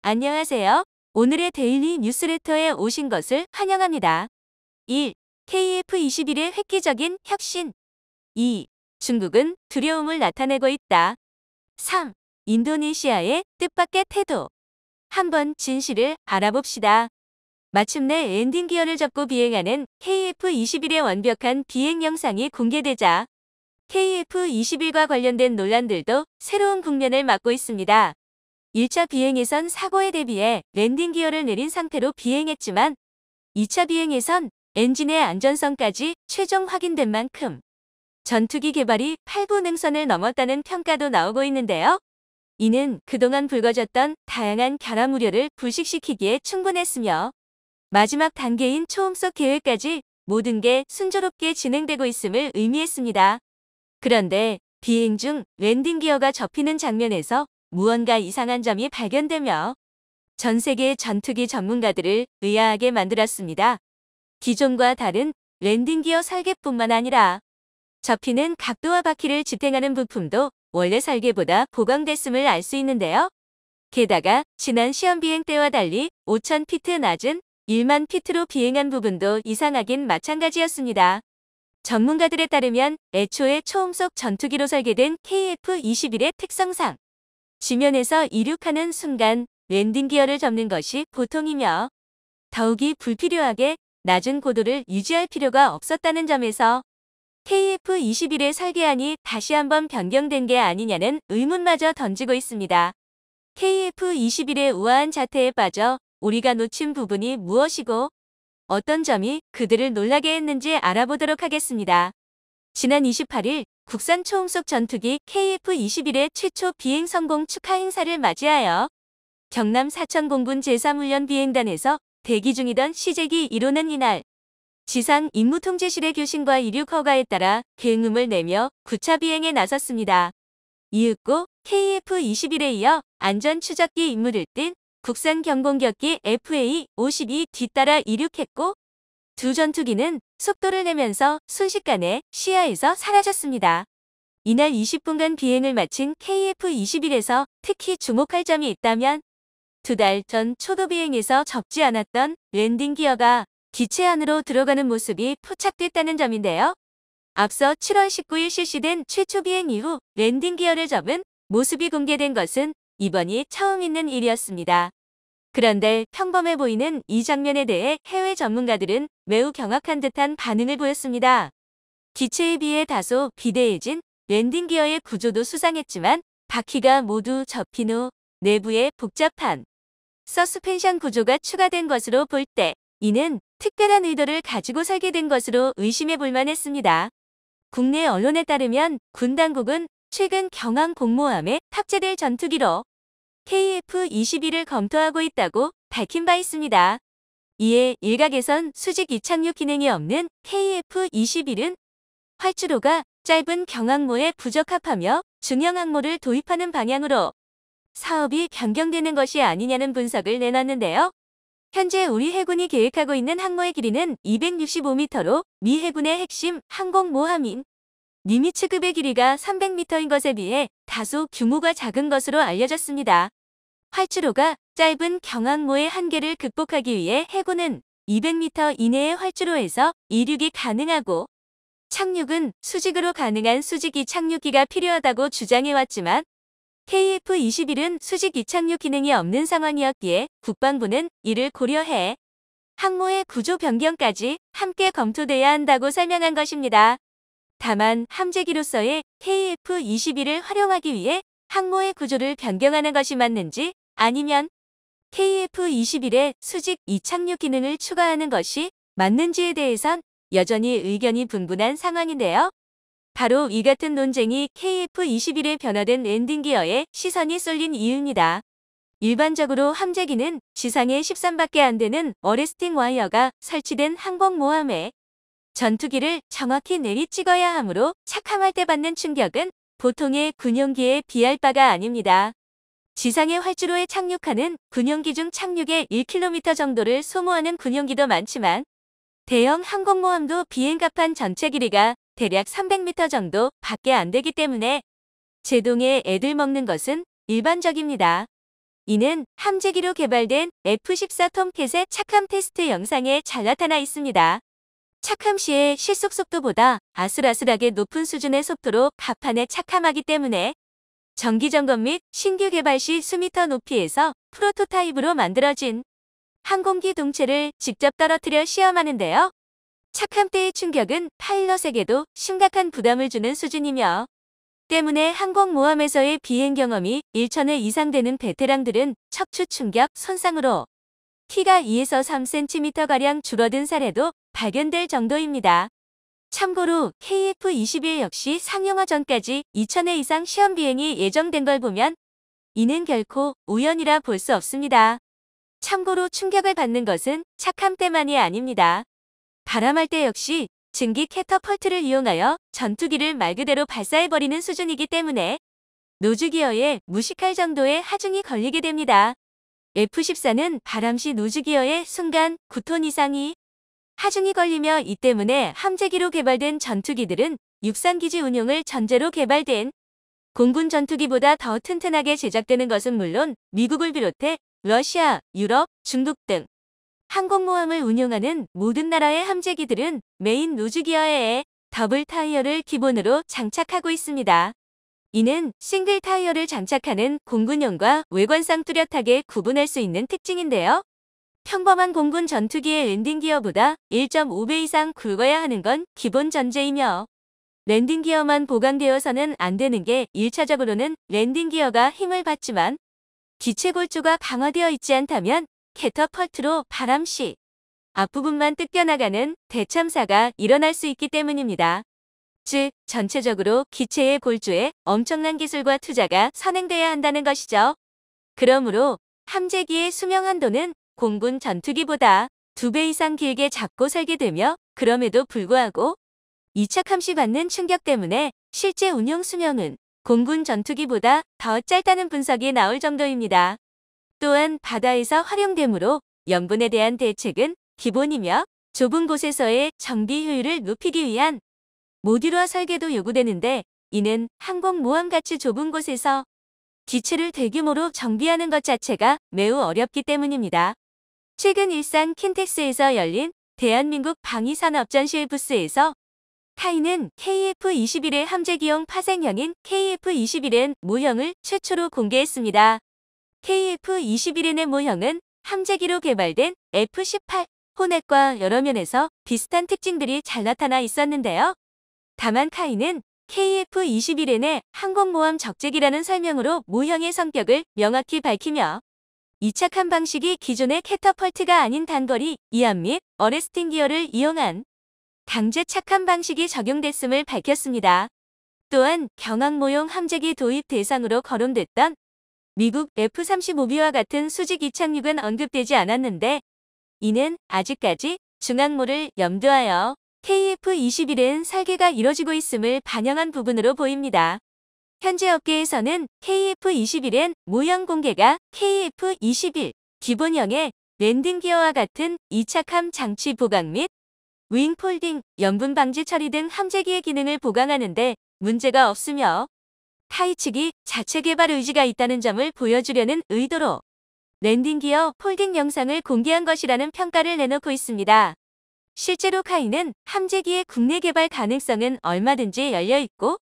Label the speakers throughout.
Speaker 1: 안녕하세요. 오늘의 데일리 뉴스레터에 오신 것을 환영합니다. 1. KF21의 획기적인 혁신 2. 중국은 두려움을 나타내고 있다. 3. 인도네시아의 뜻밖의 태도 한번 진실을 알아봅시다. 마침내 엔딩 기어를 잡고 비행하는 KF-21의 완벽한 비행 영상이 공개되자 KF-21과 관련된 논란들도 새로운 국면을 맞고 있습니다. 1차 비행에선 사고에 대비해 랜딩 기어를 내린 상태로 비행했지만 2차 비행에선 엔진의 안전성까지 최종 확인된 만큼 전투기 개발이 8부 능선을 넘었다는 평가도 나오고 있는데요. 이는 그동안 불거졌던 다양한 결함 우려를 불식시키기에 충분했으며 마지막 단계인 초음속 계획까지 모든 게 순조롭게 진행되고 있음을 의미했습니다. 그런데 비행 중 랜딩 기어가 접히는 장면에서 무언가 이상한 점이 발견되며 전 세계 의 전투기 전문가들을 의아하게 만들었습니다. 기존과 다른 랜딩 기어 설계뿐만 아니라 접히는 각도와 바퀴를 지탱하는 부품도 원래 설계보다 보강됐음을 알 수 있는데요. 게다가 지난 시험 비행 때와 달리 5,000피트 낮은 1만 피트로 비행한 부분도 이상하긴 마찬가지였습니다. 전문가들에 따르면 애초에 초음속 전투기로 설계된 KF-21의 특성상 지면에서 이륙하는 순간 랜딩 기어를 접는 것이 보통이며 더욱이 불필요하게 낮은 고도를 유지할 필요가 없었다는 점에서 KF-21의 설계안이 다시 한번 변경된 게 아니냐는 의문마저 던지고 있습니다. KF-21의 우아한 자태에 빠져 우리가 놓친 부분이 무엇이고 어떤 점이 그들을 놀라게 했는지 알아보도록 하겠습니다. 지난 28일 국산 초음속 전투기 KF-21의 최초 비행 성공 축하 행사를 맞이하여 경남 사천공군 제3훈련 비행단에서 대기 중이던 시제기 1호는 이날 지상 임무통제실의 교신과 이륙 허가에 따라 계응음을 내며 9차 비행에 나섰습니다. 이윽고 KF-21에 이어 안전추적기 임무를 띤 국산 경공격기 FA-52 뒤따라 이륙했고 두 전투기는 속도를 내면서 순식간에 시야에서 사라졌습니다. 이날 20분간 비행을 마친 KF-21에서 특히 주목할 점이 있다면 두 달 전 초도 비행에서 적지 않았던 랜딩 기어가 기체 안으로 들어가는 모습이 포착됐다는 점인데요. 앞서 7월 19일 실시된 최초 비행 이후 랜딩 기어를 접은 모습이 공개된 것은 이번이 처음 있는 일이었습니다. 그런데 평범해 보이는 이 장면에 대해 해외 전문가들은 매우 경악한 듯한 반응을 보였습니다. 기체에 비해 다소 비대해진 랜딩 기어의 구조도 수상했지만 바퀴가 모두 접힌 후 내부의 복잡한 서스펜션 구조가 추가된 것으로 볼 때 이는 특별한 의도를 가지고 설계된 것으로 의심해 볼만 했습니다. 국내 언론에 따르면 군 당국은 최근 경항 공모함에 탑재될 전투기로 KF-21을 검토하고 있다고 밝힌 바 있습니다. 이에 일각에선 수직 이착륙 기능이 없는 KF-21은 활주로가 짧은 경항모에 부적합하며 중형 항모를 도입하는 방향으로 사업이 변경되는 것이 아니냐는 분석을 내놨는데요. 현재 우리 해군이 계획하고 있는 항모의 길이는 265m로 미 해군의 핵심 항공모함인 니미츠급의 길이가 300m인 것에 비해 다소 규모가 작은 것으로 알려졌습니다. 활주로가 짧은 경항모의 한계를 극복하기 위해 해군은 200m 이내의 활주로에서 이륙이 가능하고 착륙은 수직으로 가능한 수직이 착륙기가 필요하다고 주장해왔지만 KF-21은 수직 이착륙 기능이 없는 상황이었기에 국방부는 이를 고려해 항모의 구조 변경까지 함께 검토돼야 한다고 설명한 것입니다. 다만 함재기로서의 KF-21을 활용하기 위해 항모의 구조를 변경하는 것이 맞는지 아니면 KF21에 수직 이착륙 기능을 추가하는 것이 맞는지에 대해선 여전히 의견이 분분한 상황인데요. 바로 이 같은 논쟁이 KF21의 변화된 엔딩 기어에 시선이 쏠린 이유입니다. 일반적으로 함재기는 지상에 13밖에 안 되는 어레스팅 와이어가 설치된 항공모함에 전투기를 정확히 내리찍어야 하므로 착항할때 받는 충격은 보통의 군용기에 비할 바가 아닙니다. 지상의 활주로에 착륙하는 군용기 중 착륙의 1km 정도를 소모하는 군용기도 많지만 대형 항공모함도 비행갑판 전체 길이가 대략 300m 정도 밖에 안 되기 때문에 제동에 애들 먹는 것은 일반적입니다. 이는 함재기로 개발된 F-14 톰캣의 착함 테스트 영상에 잘 나타나 있습니다. 착함 시의 실속 속도보다 아슬아슬하게 높은 수준의 속도로 갑판에 착함하기 때문에 정기점검 및 신규 개발 시 수미터 높이에서 프로토타입으로 만들어진 항공기 동체를 직접 떨어뜨려 시험하는데요. 착함 때의 충격은 파일럿에게도 심각한 부담을 주는 수준이며 때문에 항공모함에서의 비행 경험이 1천회 이상 되는 베테랑들은 척추 충격 손상으로 키가 2에서 3cm가량 줄어든 사례도 발견될 정도입니다. 참고로 KF-21 역시 상용화 전까지 2,000회 이상 시험 비행이 예정된 걸 보면 이는 결코 우연이라 볼 수 없습니다. 참고로 충격을 받는 것은 착함 때만이 아닙니다. 바람할 때 역시 증기 캐터펄트를 이용하여 전투기를 말 그대로 발사해버리는 수준이기 때문에 노즈기어에 무식할 정도의 하중이 걸리게 됩니다. F-14는 바람시 노즈기어의 순간 9톤 이상이 하중이 걸리며 이 때문에 함재기로 개발된 전투기들은 육상기지 운용을 전제로 개발된 공군 전투기보다 더 튼튼하게 제작되는 것은 물론 미국을 비롯해 러시아, 유럽, 중국 등 항공모함을 운용하는 모든 나라의 함재기들은 메인 노즈기어에 더블 타이어를 기본으로 장착하고 있습니다. 이는 싱글 타이어를 장착하는 공군용과 외관상 뚜렷하게 구분할 수 있는 특징인데요. 평범한 공군 전투기의 랜딩 기어보다 1.5배 이상 굵어야 하는 건 기본 전제이며 랜딩 기어만 보강되어서는 안 되는 게 1차적으로는 랜딩 기어가 힘을 받지만 기체 골조가 강화되어 있지 않다면 캐터펄트로 바람 시 앞부분만 뜯겨나가는 대참사가 일어날 수 있기 때문입니다. 즉, 전체적으로 기체의 골조에 엄청난 기술과 투자가 선행돼야 한다는 것이죠. 그러므로 함재기의 수명 한도는 공군 전투기보다 두 배 이상 길게 작고 설계 되며 그럼에도 불구하고 2차 감시 받는 충격 때문에 실제 운용 수명은 공군 전투기보다 더 짧다는 분석이 나올 정도입니다. 또한 바다에서 활용되므로 염분에 대한 대책은 기본이며 좁은 곳에서의 정비 효율을 높이기 위한 모듈화 설계도 요구되는데 이는 항공모함같이 좁은 곳에서 기체를 대규모로 정비하는 것 자체가 매우 어렵기 때문입니다. 최근 일산 킨텍스에서 열린 대한민국 방위산업전시회 부스에서 타이는 KF-21의 함재기용 파생형인 KF-21N 모형을 최초로 공개했습니다. KF-21N의 모형은 함재기로 개발된 F-18 호넷과 여러 면에서 비슷한 특징들이 잘 나타나 있었는데요. 다만 카이는 KF-21N의 항공모함 적재기라는 설명으로 모형의 성격을 명확히 밝히며 이착한 방식이 기존의 캐터펄트가 아닌 단거리, 이안및 어레스팅 기어를 이용한 강제 착한 방식이 적용됐음을 밝혔습니다. 또한 경항모용 함재기 도입 대상으로 거론됐던 미국 F-35B와 같은 수직 이착륙은 언급되지 않았는데 이는 아직까지 중앙모를 염두하여 KF-21은 설계가 이뤄지고 있음을 반영한 부분으로 보입니다. 현재 업계에서는 KF21엔 모형 공개가 KF21 기본형의 랜딩 기어와 같은 이착함 장치 보강 및 윙폴딩, 염분 방지 처리 등 함재기의 기능을 보강하는데 문제가 없으며 타이 측이 자체 개발 의지가 있다는 점을 보여주려는 의도로 랜딩 기어 폴딩 영상을 공개한 것이라는 평가를 내놓고 있습니다. 실제로 카이는 함재기의 국내 개발 가능성은 얼마든지 열려있고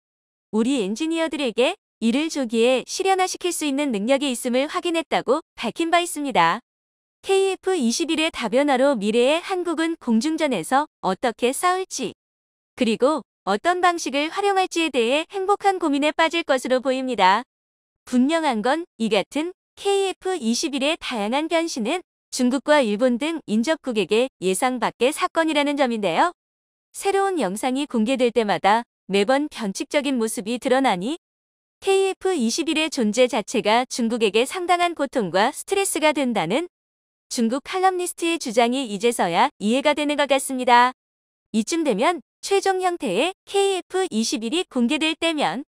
Speaker 1: 우리 엔지니어들에게 이를 조기에 실현화시킬 수 있는 능력이 있음을 확인했다고 밝힌 바 있습니다. KF21의 다변화로 미래의 한국은 공중전에서 어떻게 싸울지 그리고 어떤 방식을 활용할지에 대해 행복한 고민에 빠질 것으로 보입니다. 분명한 건 이 같은 KF21의 다양한 변신은 중국과 일본 등 인접국에게 예상 밖의 사건이라는 점인데요. 새로운 영상이 공개될 때마다 매번 변칙적인 모습이 드러나니 KF21의 존재 자체가 중국에게 상당한 고통과 스트레스가 된다는 중국 칼럼니스트의 주장이 이제서야 이해가 되는 것 같습니다. 이쯤 되면 최종 형태의 KF21이 공개될 때면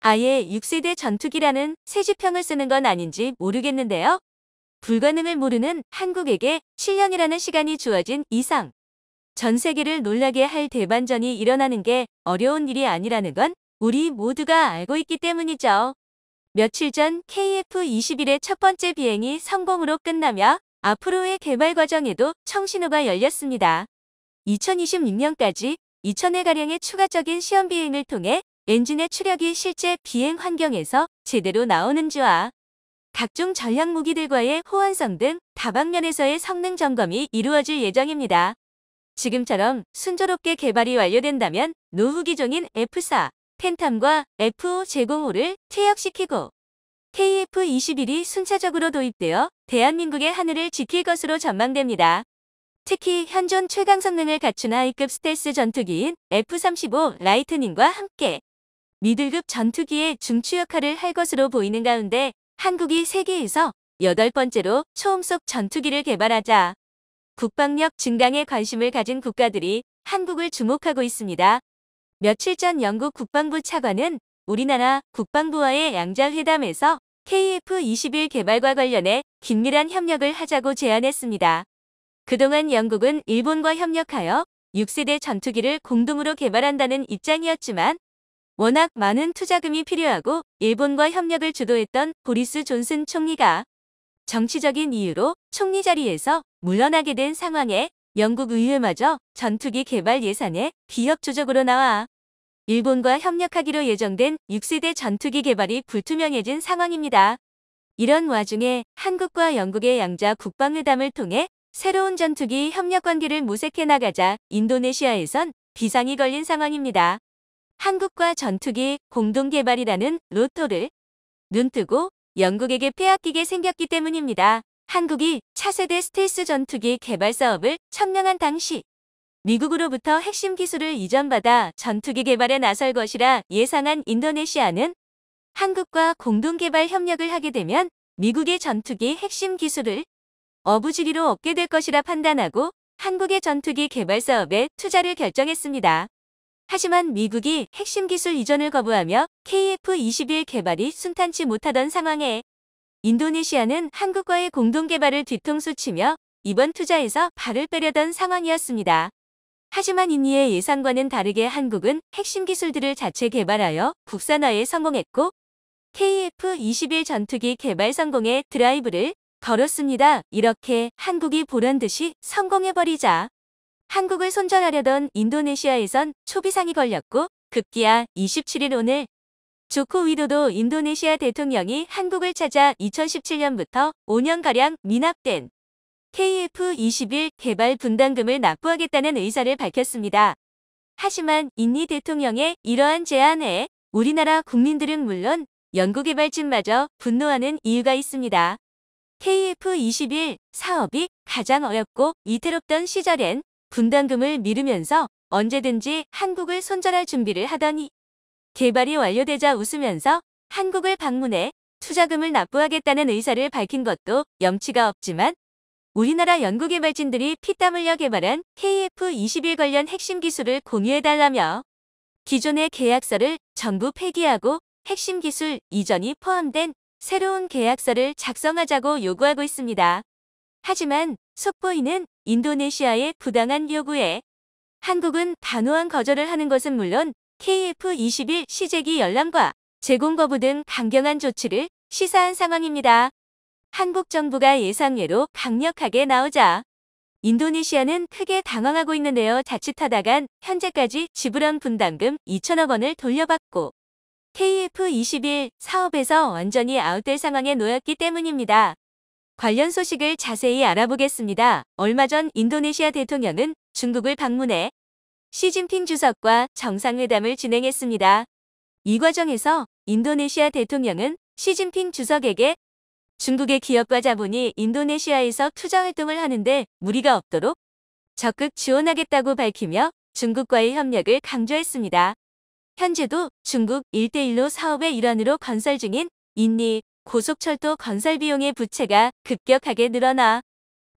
Speaker 1: 아예 6세대 전투기라는 세지평을 쓰는 건 아닌지 모르겠는데요. 불가능을 모르는 한국에게 7년이라는 시간이 주어진 이상 전 세계를 놀라게 할 대반전이 일어나는 게 어려운 일이 아니라는 건 우리 모두가 알고 있기 때문이죠. 며칠 전 KF-21의 첫 번째 비행이 성공으로 끝나며 앞으로의 개발 과정에도 청신호가 열렸습니다. 2026년까지 2000회가량의 추가적인 시험 비행을 통해 엔진의 추력이 실제 비행 환경에서 제대로 나오는지와 각종 전략 무기들과의 호환성 등 다방면에서의 성능 점검이 이루어질 예정입니다. 지금처럼 순조롭게 개발이 완료된다면 노후 기종인 F4, 팬텀과 F5제공호를 퇴역시키고 KF-21이 순차적으로 도입되어 대한민국의 하늘을 지킬 것으로 전망됩니다. 특히 현존 최강 성능을 갖춘 하이급 스텔스 전투기인 F-35 라이트닝과 함께 미들급 전투기의 중추 역할을 할 것으로 보이는 가운데 한국이 세계에서 8 번째로 초음속 전투기를 개발하자 국방력 증강에 관심을 가진 국가들이 한국을 주목하고 있습니다. 며칠 전 영국 국방부 차관은 우리나라 국방부와의 양자회담에서 KF-21 개발과 관련해 긴밀한 협력을 하자고 제안했습니다. 그동안 영국은 일본과 협력하여 6세대 전투기를 공동으로 개발한다는 입장이었지만 워낙 많은 투자금이 필요하고 일본과 협력을 주도했던 보리스 존슨 총리가 정치적인 이유로 총리 자리에서 물러나게 된 상황에 영국 의회마저 전투기 개발 예산에 기업 조적으로 나와 일본과 협력하기로 예정된 6세대 전투기 개발이 불투명해진 상황입니다. 이런 와중에 한국과 영국의 양자 국방회담을 통해 새로운 전투기 협력 관계를 모색해 나가자 인도네시아에선 비상이 걸린 상황입니다. 한국과 전투기 공동개발이라는 로또를 눈뜨고 영국에게 빼앗기게 생겼기 때문입니다. 한국이 차세대 스텔스 전투기 개발 사업을 천명한 당시 미국으로부터 핵심 기술을 이전받아 전투기 개발에 나설 것이라 예상한 인도네시아는 한국과 공동 개발 협력을 하게 되면 미국의 전투기 핵심 기술을 어부지리로 얻게 될 것이라 판단하고 한국의 전투기 개발 사업에 투자를 결정했습니다. 하지만 미국이 핵심 기술 이전을 거부하며 KF-21 개발이 순탄치 못하던 상황에 인도네시아는 한국과의 공동개발을 뒤통수 치며 이번 투자에서 발을 빼려던 상황이었습니다. 하지만 인니의 예상과는 다르게 한국은 핵심 기술들을 자체 개발하여 국산화에 성공했고 KF-21 전투기 개발 성공의 드라이브를 걸었습니다. 이렇게 한국이 보란 듯이 성공해버리자. 한국을 손절하려던 인도네시아에선 초비상이 걸렸고 급기야 27일 오늘 조코 위도도 인도네시아 대통령이 한국을 찾아 2017년부터 5년가량 미납된 KF-21 개발 분담금을 납부하겠다는 의사를 밝혔습니다. 하지만 인니 대통령의 이러한 제안에 우리나라 국민들은 물론 연구개발진마저 분노하는 이유가 있습니다. KF-21 사업이 가장 어렵고 이태롭던 시절엔 분담금을 미루면서 언제든지 한국을 손절할 준비를 하더니 개발이 완료되자 웃으면서 한국을 방문해 투자금을 납부하겠다는 의사를 밝힌 것도 염치가 없지만 우리나라 연구개발진들이 피땀 흘려 개발한 KF-21 관련 핵심 기술을 공유해달라며 기존의 계약서를 전부 폐기하고 핵심 기술 이전이 포함된 새로운 계약서를 작성하자고 요구하고 있습니다. 하지만 속보이는 인도네시아의 부당한 요구에 한국은 단호한 거절을 하는 것은 물론 KF21 시제기 열람과 제공 거부 등 강경한 조치를 시사한 상황입니다. 한국 정부가 예상외로 강력하게 나오자 인도네시아는 크게 당황하고 있는데요. 자칫하다간 현재까지 지불한 분담금 2천억 원을 돌려받고 KF21 사업에서 완전히 아웃될 상황에 놓였기 때문입니다. 관련 소식을 자세히 알아보겠습니다. 얼마 전 인도네시아 대통령은 중국을 방문해 시진핑 주석과 정상회담을 진행했습니다. 이 과정에서 인도네시아 대통령은 시진핑 주석에게 중국의 기업과 자본이 인도네시아에서 투자 활동을 하는데 무리가 없도록 적극 지원하겠다고 밝히며 중국과의 협력을 강조했습니다. 현재도 중국 일대일로 사업의 일환으로 건설 중인 인니 고속철도 건설 비용의 부채가 급격하게 늘어나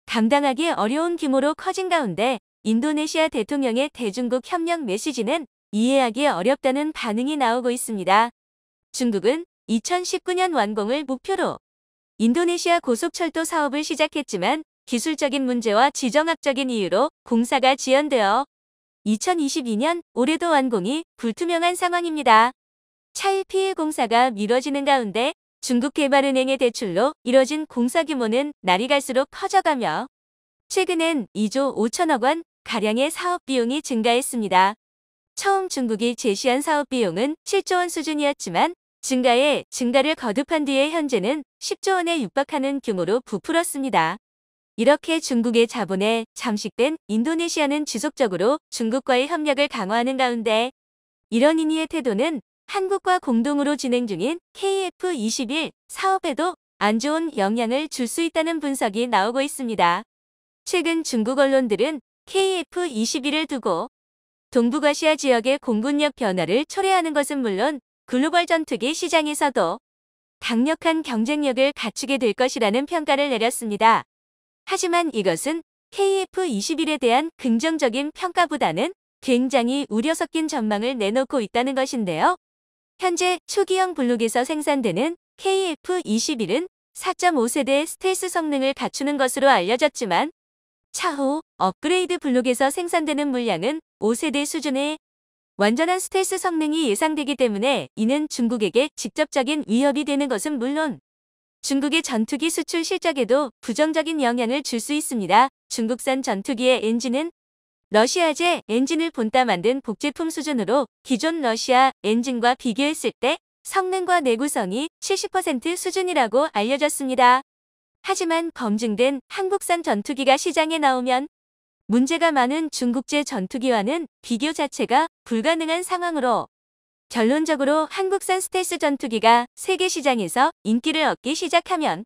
Speaker 1: 감당하기 어려운 규모로 커진 가운데 인도네시아 대통령의 대중국 협력 메시지는 이해하기 어렵다는 반응이 나오고 있습니다. 중국은 2019년 완공을 목표로 인도네시아 고속철도 사업을 시작했지만 기술적인 문제와 지정학적인 이유로 공사가 지연되어 2022년 올해도 완공이 불투명한 상황입니다. 차일 피일 공사가 미뤄지는 가운데 중국개발은행의 대출로 이뤄진 공사 규모는 날이 갈수록 커져가며 최근엔 2조 5천억 원 가량의 사업 비용이 증가했습니다. 처음 중국이 제시한 사업 비용은 7조 원 수준이었지만 증가에 증가를 거듭한 뒤에 현재는 10조 원에 육박하는 규모로 부풀었습니다. 이렇게 중국의 자본에 잠식된 인도네시아는 지속적으로 중국과의 협력을 강화하는 가운데 이런 인의의 태도는 한국과 공동으로 진행 중인 KF21 사업에도 안 좋은 영향을 줄 수 있다는 분석이 나오고 있습니다. 최근 중국 언론들은 KF-21을 두고 동북아시아 지역의 공군력 변화를 초래하는 것은 물론 글로벌 전투기 시장에서도 강력한 경쟁력을 갖추게 될 것이라는 평가를 내렸습니다. 하지만 이것은 KF-21에 대한 긍정적인 평가보다는 굉장히 우려 섞인 전망을 내놓고 있다는 것인데요. 현재 초기형 블록에서 생산되는 KF-21은 4.5세대 스텔스 성능을 갖추는 것으로 알려졌지만 차후 업그레이드 블록에서 생산되는 물량은 5세대 수준의 완전한 스텔스 성능이 예상되기 때문에 이는 중국에게 직접적인 위협이 되는 것은 물론 중국의 전투기 수출 실적에도 부정적인 영향을 줄 수 있습니다. 중국산 전투기의 엔진은 러시아제 엔진을 본따 만든 복제품 수준으로 기존 러시아 엔진과 비교했을 때 성능과 내구성이 70% 수준이라고 알려졌습니다. 하지만 검증된 한국산 전투기가 시장에 나오면 문제가 많은 중국제 전투기와는 비교 자체가 불가능한 상황으로 결론적으로 한국산 스텔스 전투기가 세계 시장에서 인기를 얻기 시작하면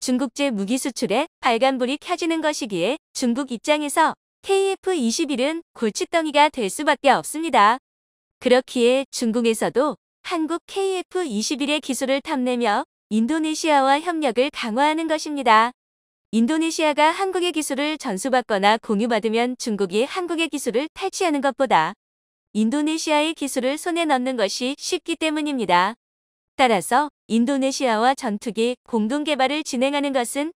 Speaker 1: 중국제 무기 수출에 발간불이 켜지는 것이기에 중국 입장에서 KF-21은 골칫덩이가 될 수밖에 없습니다. 그렇기에 중국에서도 한국 KF-21의 기술을 탐내며 인도네시아와 협력을 강화하는 것입니다. 인도네시아가 한국의 기술을 전수받거나 공유받으면 중국이 한국의 기술을 탈취하는 것보다 인도네시아의 기술을 손에 넣는 것이 쉽기 때문입니다. 따라서 인도네시아와 전투기 공동 개발을 진행하는 것은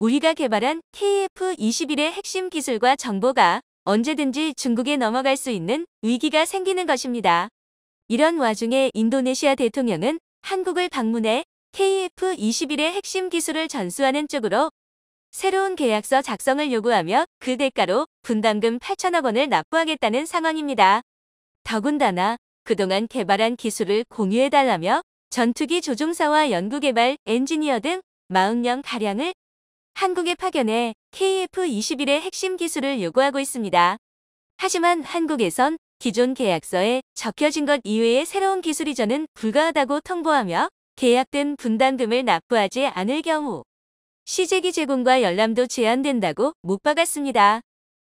Speaker 1: 우리가 개발한 KF-21의 핵심 기술과 정보가 언제든지 중국에 넘어갈 수 있는 위기가 생기는 것입니다. 이런 와중에 인도네시아 대통령은 한국을 방문해 KF-21의 핵심 기술을 전수하는 쪽으로 새로운 계약서 작성을 요구하며 그 대가로 분담금 8천억 원을 납부하겠다는 상황입니다. 더군다나 그동안 개발한 기술을 공유해달라며 전투기 조종사와 연구개발, 엔지니어 등 40명가량을 한국에 파견해 KF-21의 핵심 기술을 요구하고 있습니다. 하지만 한국에선 기존 계약서에 적혀진 것 이외의 새로운 기술 이전은 불가하다고 통보하며 계약된 분담금을 납부하지 않을 경우 시제기 제공과 열람도 제한된다고 못 박았습니다.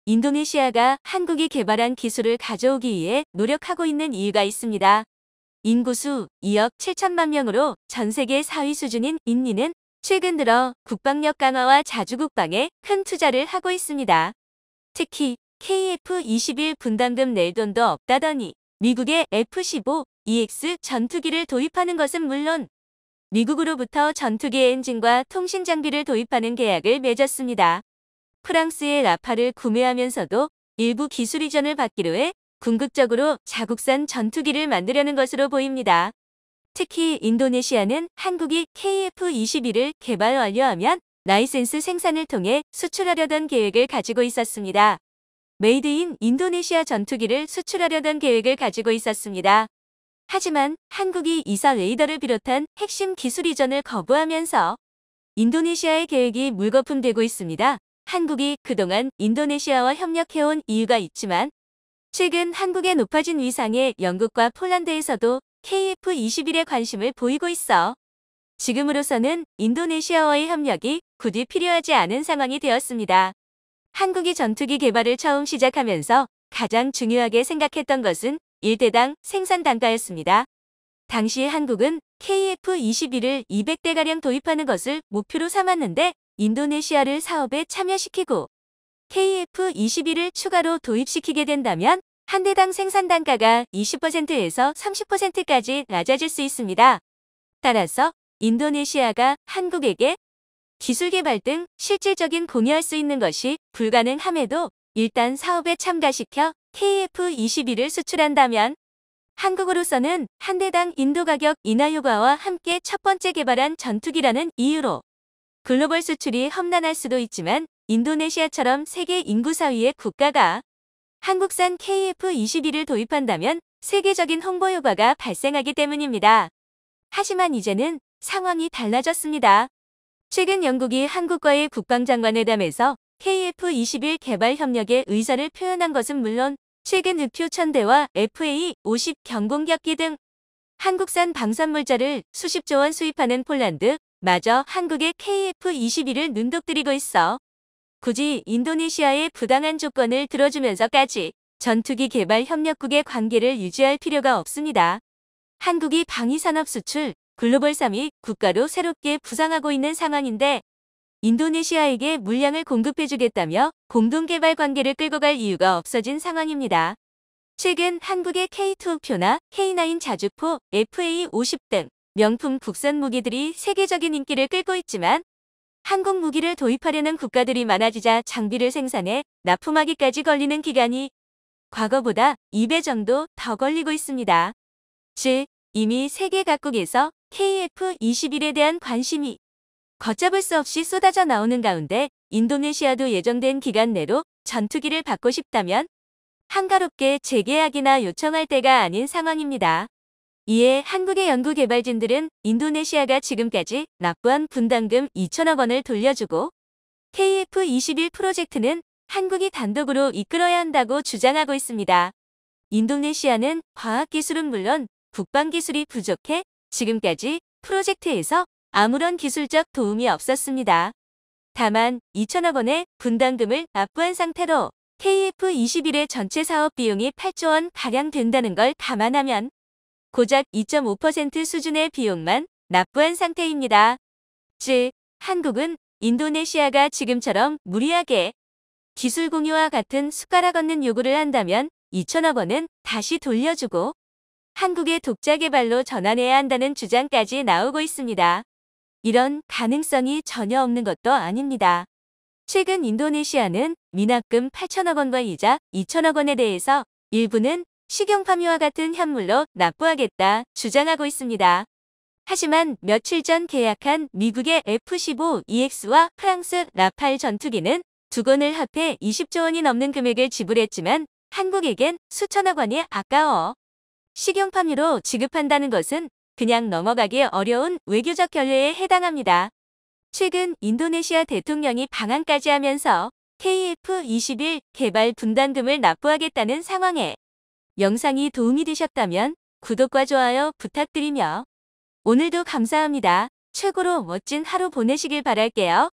Speaker 1: 인도네시아가 한국이 개발한 기술을 가져오기 위해 노력하고 있는 이유가 있습니다. 인구수 2억 7천만 명으로 전 세계 4위 수준인 인니는 최근 들어 국방력 강화와 자주국방에 큰 투자를 하고 있습니다. 특히 KF-21 분담금 낼 돈도 없다더니 미국의 F-15EX 전투기를 도입하는 것은 물론 미국으로부터 전투기 엔진과 통신 장비를 도입하는 계약을 맺었습니다. 프랑스의 라파를 구매하면서도 일부 기술 이전을 받기로 해 궁극적으로 자국산 전투기를 만들려는 것으로 보입니다. 특히 인도네시아는 한국이 KF-22를 개발 완료하면 라이센스 생산을 통해 수출하려던 계획을 가지고 있었습니다. 메이드인 인도네시아 전투기를 수출하려던 계획을 가지고 있었습니다. 하지만 한국이 이사 레이더를 비롯한 핵심 기술 이전을 거부하면서 인도네시아의 계획이 물거품되고 있습니다. 한국이 그동안 인도네시아와 협력해온 이유가 있지만 최근 한국의 높아진 위상에 영국과 폴란드에서도 KF-21에 관심을 보이고 있어 지금으로서는 인도네시아와의 협력이 굳이 필요하지 않은 상황이 되었습니다. 한국이 전투기 개발을 처음 시작하면서 가장 중요하게 생각했던 것은 1대당 생산 단가였습니다. 당시 한국은 KF-21을 200대가량 도입하는 것을 목표로 삼았는데 인도네시아를 사업에 참여시키고 KF-21을 추가로 도입시키게 된다면 한 대당 생산 단가가 20%에서 30%까지 낮아질 수 있습니다. 따라서 인도네시아가 한국에게 기술 개발 등 실질적인 공유할 수 있는 것이 불가능함에도 일단 사업에 참가시켜 k f 2 1을 수출한다면 한국으로서는 한 대당 인도 가격 인하 효과와 함께 첫 번째 개발한 전투기라는 이유로 글로벌 수출이 험난할 수도 있지만 인도네시아처럼 세계 인구 사위의 국가가 한국산 k f 2 1을 도입한다면 세계적인 홍보 효과가 발생하기 때문입니다. 하지만 이제는 상황이 달라졌습니다. 최근 영국이 한국과의 국방장관회담에서 KF-21 개발 협력의 의사를 표현한 것은 물론 최근 흑표 천대와 FA-50 경공격기 등 한국산 방산물자를 수십조 원 수입하는 폴란드, 마저 한국의 KF-21을 눈독들이고 있어. 굳이 인도네시아의 부당한 조건을 들어주면서까지 전투기 개발 협력국의 관계를 유지할 필요가 없습니다. 한국이 방위산업 수출, 글로벌 3위 국가로 새롭게 부상하고 있는 상황인데 인도네시아에게 물량을 공급해주겠다며 공동개발 관계를 끌고 갈 이유가 없어진 상황입니다. 최근 한국의 K2표나 K9 자주포, FA50 등 명품 국산 무기들이 세계적인 인기를 끌고 있지만 한국 무기를 도입하려는 국가들이 많아지자 장비를 생산해 납품하기까지 걸리는 기간이 과거보다 2배 정도 더 걸리고 있습니다. 즉, 이미 세계 각국에서 KF-21에 대한 관심이 걷잡을 수 없이 쏟아져 나오는 가운데 인도네시아도 예정된 기간 내로 전투기를 받고 싶다면 한가롭게 재계약이나 요청할 때가 아닌 상황입니다. 이에 한국의 연구개발진들은 인도네시아가 지금까지 납부한 분담금 2천억 원을 돌려주고 KF-21 프로젝트는 한국이 단독으로 이끌어야 한다고 주장하고 있습니다. 인도네시아는 과학기술은 물론 국방기술이 부족해 지금까지 프로젝트에서 아무런 기술적 도움이 없었습니다. 다만 2천억 원의 분담금을 납부한 상태로 KF21의 전체 사업 비용이 8조 원 가량 된다는걸 감안하면 고작 2.5% 수준의 비용만 납부한 상태입니다. 즉, 한국은 인도네시아가 지금처럼 무리하게 기술 공유와 같은 숟가락 얻는 요구를 한다면 2천억 원은 다시 돌려주고 한국의 독자 개발로 전환해야 한다는 주장까지 나오고 있습니다. 이런 가능성이 전혀 없는 것도 아닙니다. 최근 인도네시아는 미납금 8천억 원과 이자 2천억 원에 대해서 일부는 식용파미와 같은 현물로 납부하겠다 주장하고 있습니다. 하지만 며칠 전 계약한 미국의 F-15EX와 프랑스 라팔 전투기는 두 건을 합해 20조 원이 넘는 금액을 지불했지만 한국에겐 수천억 원이 아까워 식용팜유로 지급한다는 것은 그냥 넘어가기 어려운 외교적 결례에 해당합니다. 최근 인도네시아 대통령이 방한까지 하면서 KF21 개발 분담금을 납부하겠다는 상황에 영상이 도움이 되셨다면 구독과 좋아요 부탁드리며 오늘도 감사합니다. 최고로 멋진 하루 보내시길 바랄게요.